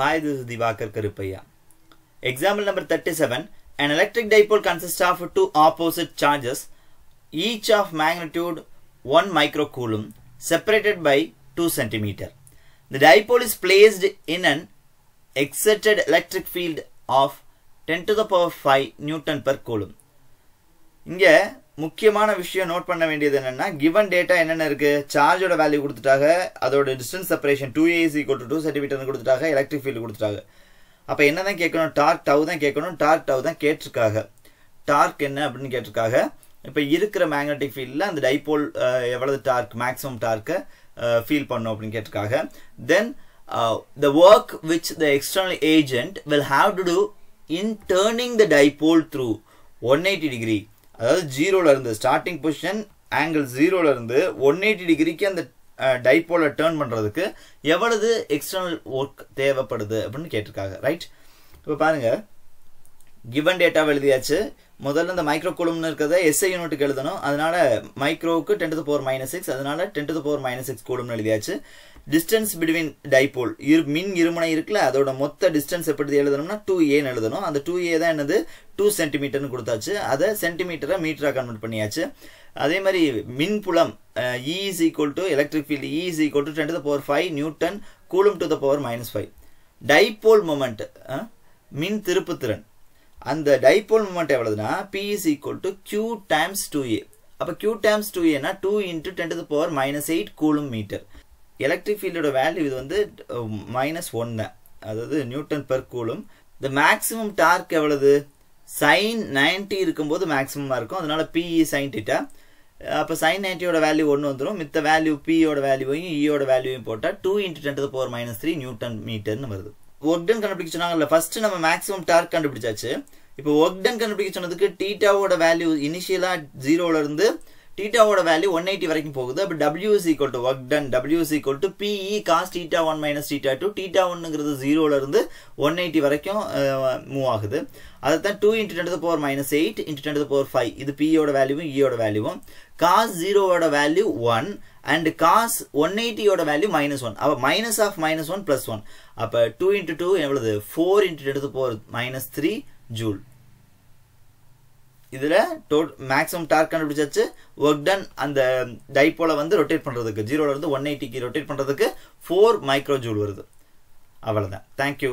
Hi, this is Divakar Karupaya. Example number 37. An electric dipole consists of two opposite charges, each of magnitude 1 microcoulomb, separated by 2 centimeter. The dipole is placed in an excited electric field of 10 to the power 5 Newton per coulomb. இங்கே முக்கியமான விஷயம் note பண்ண வேண்டியது என்னென்னா given data என்னென்ன இருக்குது சார்ஜோட value கொடுத்துட்டாங்க அதோட டிஸ்டன்ஸ் செப்பரேஷன் டூ ஏசி கொடுத்து டூ சென்டிமீட்டர்னு கொடுத்துட்டாங்க எலக்ட்ரிக் ஃபீல்டு கொடுத்துட்டாங்க அப்போ என்ன தான் கேட்கணும் டார்க் டவு தான் கேட்கணும் டார்க் டவு தான் கேட்டிருக்காங்க டார்க் என்ன அப்படின்னு கேட்டிருக்காங்க இப்போ இருக்கிற மேக்னட்டிக் ஃபீல்டில் அந்த டைபோல் எவ்வளவு டார்க் மேக்ஸிமம் டார்க்கை ஃபீல் பண்ணும் அப்படின்னு கேட்டிருக்காங்க then the work which the external agent will have to do in turning the dipole through one eighty degree அதாவது இருந்து ஸ்டார்டிங் பொசிஷன் ஆங்கிள் இருந்து ஒன் எயிட்டி டிகிரிக்கு அந்த டைப்போல டேர்ன் பண்ணுறதுக்கு எவ்வளவு எக்ஸ்டர்னல் ஒர்க் தேவைப்படுது அப்படின்னு கேட்டிருக்காங்க ரைட் இப்போ பாருங்கள் கிவன் டேட்டாவை எழுதியாச்சு முதல்ல இந்த மைக்ரோ குழும்னு இருக்கிறத எஸ்ஐ யூனிட்டுக்கு எழுதணும் அதனால மைக்ரோவுக்கு ten to power minus six அதனால ten to power minus six கூலும்னு எழுதியாச்சு டிஸ்டன்ஸ் பிட்வீன் டைபோல் இரு மின் இருமுனை இருக்குல்ல அதோட மொத்த டிஸ்டன்ஸ் எப்படி எழுதணும்னா டூ ஏன்னு எழுதணும் அந்த டூ ஏ தான் என்னது டூ சென்டிமீட்டர்னு கொடுத்தாச்சு அதை சென்டிமீட்டரை மீட்டராக கன்வெர்ட் பண்ணியாச்சு அதே மாதிரி மின் புலம் is equal to electric field E is equal to ten to power five newton coulomb to the power minus five dipole moment மின் திருப்புத்திறன் அந்த டைபோல் மூமெண்ட் எவ்வளவுனா P is equal to Q times two A அப்போ Q times two ஏனா two into ten to power minus eight coulomb metre electric ஃபீல்டோட value இது வந்து minus um, ஒன்று அதாவது நியூட்டன் பெர் கூலும் இந்த மேக்ஸிமம் டார்க் எவ்வளவு சைன் நைன்டி இருக்கும்போது மேக்ஸிமமாக இருக்கும் அதனால பிஇ சைன் டிட்டா அப்போ சைன் நைன்டியோட வேல்யூ ஒன்று வந்துடும் மித்த வேல்யூ பியோட வேல்யூவையும் இயோட வேல்யூவையும் போட்டால் two into ten to power minus three newton மீட்டர்னு வருது ஒர்க் டன் கண்டுபிடிக்க சொன்னாங்கல்ல ஃபர்ஸ்ட் நம்ம மேக்ஸிமம் டார்க் கண்டுபிடிச்சாச்சு இப்போ ஒர்க் டன் கண்டுபிடிக்க சொன்னதுக்கு டீட்டாவோட வேல்யூ இனிஷியலாக ஜீரோலேருந்து இருந்து டீட்டாவோட வேல்யூ ஒன் எயிட்டி வரைக்கும் போகுது அப்போ W is equal to work done W is equal to PE cos theta one minus theta two theta ஒன்னுங்கிறது ஜீரோலேருந்து ஒன் எயிட்டி வரைக்கும் மூவ் ஆகுது அதை தான் two into ten power minus eight into ten power five இது பியோட வேல்யூவும் இயோட வேல்யூவும் காஸ் ஜீரோவோட value one and cos one எயிட்டியோட வேல்யூ மைனஸ் ஒன் அப்போ minus of minus one plus one அப்போ டூ இன்ட்டு டூ எவ்வளவு four into ten power minus three joule இதில் டோ மேக்ஸிமம் டார்க் கண்டுபிடிச்சாச்சு ஒர்க் டன் அந்த டைப்போலை வந்து ரொட்டேட் பண்ணுறதுக்கு ஜீரோவில் இருந்து ஒன் எயிட்டிக்கு ரொட்டேட் பண்ணுறதுக்கு ஃபோர் மைக்ரோ ஜூல் வருது அவ்வளோதான் தேங்க்யூ